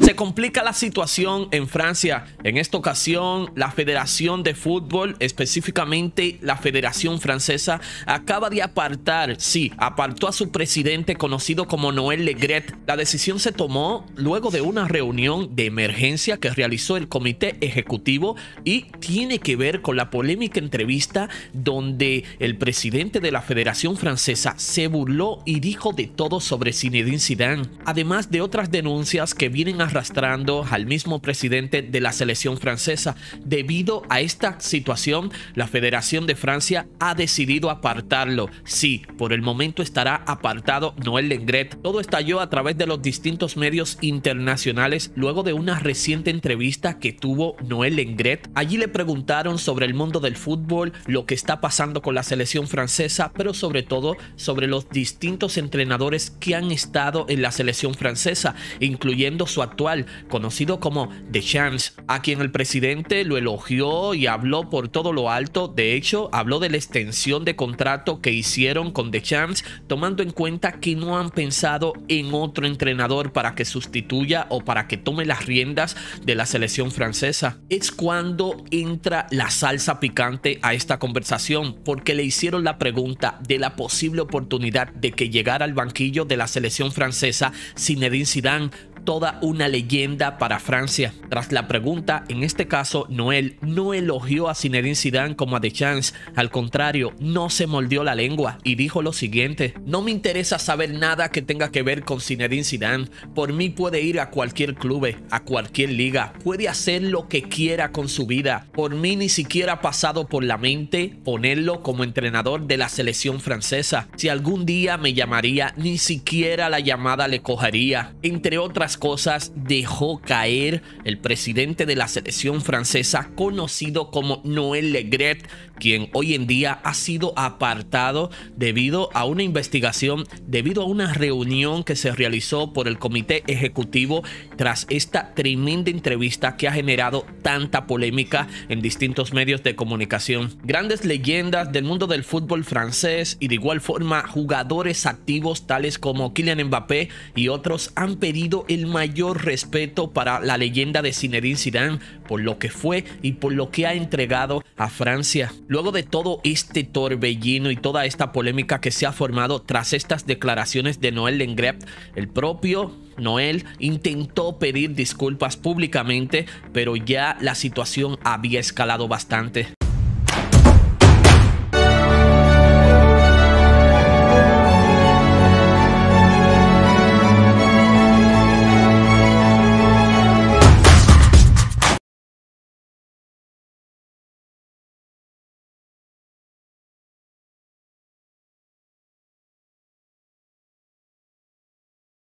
Se complica la situación en Francia. En esta ocasión, la Federación de Fútbol, específicamente la Federación Francesa, acaba de apartar, sí, apartó a su presidente conocido como Noel Legret. La decisión se tomó luego de una reunión de emergencia que realizó el Comité Ejecutivo y tiene que ver con la polémica entrevista donde el presidente de la Federación Francesa se burló y dijo de todo sobre Zinedine Zidane, además de otras denuncias que vienen a arrastrando al mismo presidente de la selección francesa. Debido a esta situación, la Federación de Francia ha decidido apartarlo. Sí, por el momento estará apartado Noel Lengret. Todo estalló a través de los distintos medios internacionales luego de una reciente entrevista que tuvo Noel Lengret. Allí le preguntaron sobre el mundo del fútbol, lo que está pasando con la selección francesa, pero sobre todo sobre los distintos entrenadores que han estado en la selección francesa, incluyendo su actual, conocido como The Chance, a quien el presidente lo elogió y habló por todo lo alto. De hecho, habló de la extensión de contrato que hicieron con The Chance, tomando en cuenta que no han pensado en otro entrenador para que sustituya o para que tome las riendas de la selección francesa. Es cuando entra la salsa picante a esta conversación, porque le hicieron la pregunta de la posible oportunidad de que llegara al banquillo de la selección francesa Zinedine Zidane, toda una leyenda para Francia. Tras la pregunta, en este caso, Noel no elogió a Zinedine Zidane como a Chance, al contrario, no se moldeó la lengua y dijo lo siguiente: "No me interesa saber nada que tenga que ver con Zinedine Zidane. Por mí puede ir a cualquier club, a cualquier liga, puede hacer lo que quiera con su vida. Por mí ni siquiera ha pasado por la mente ponerlo como entrenador de la selección francesa. Si algún día me llamaría, ni siquiera la llamada le cogería." Entre otras cosas dejó caer el presidente de la selección francesa conocido como noel Legret, quien hoy en día ha sido apartado debido a una investigación, debido a una reunión que se realizó por el comité ejecutivo tras esta tremenda entrevista que ha generado tanta polémica en distintos medios de comunicación. Grandes leyendas del mundo del fútbol francés y de igual forma jugadores activos tales como Kylian Mbappé y otros han pedido el mayor respeto para la leyenda de Zinedine Zidane por lo que fue y por lo que ha entregado a Francia. Luego de todo este torbellino y toda esta polémica que se ha formado tras estas declaraciones de Noel Lengrep, el propio Noel intentó pedir disculpas públicamente, pero ya la situación había escalado bastante.